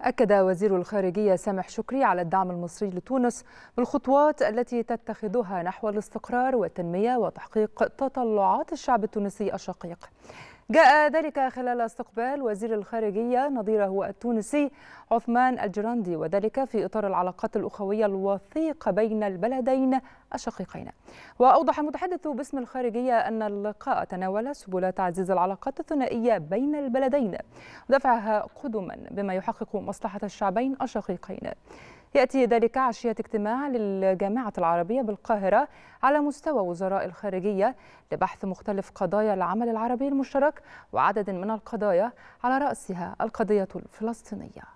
أكد وزير الخارجية سامح شكري على الدعم المصري لتونس بالخطوات التي تتخذها نحو الاستقرار والتنمية وتحقيق تطلعات الشعب التونسي الشقيق جاء ذلك خلال استقبال وزير الخارجية نظيره التونسي عثمان الجراندي وذلك في إطار العلاقات الأخوية الوثيقة بين البلدين الشقيقين وأوضح المتحدث باسم الخارجية أن اللقاء تناول سبل تعزيز العلاقات الثنائية بين البلدين دفعها قدما بما يحقق مصلحة الشعبين الشقيقين يأتي ذلك عشية اجتماع للجامعة العربية بالقاهرة على مستوى وزراء الخارجية لبحث مختلف قضايا العمل العربي المشترك وعدد من القضايا على رأسها القضية الفلسطينية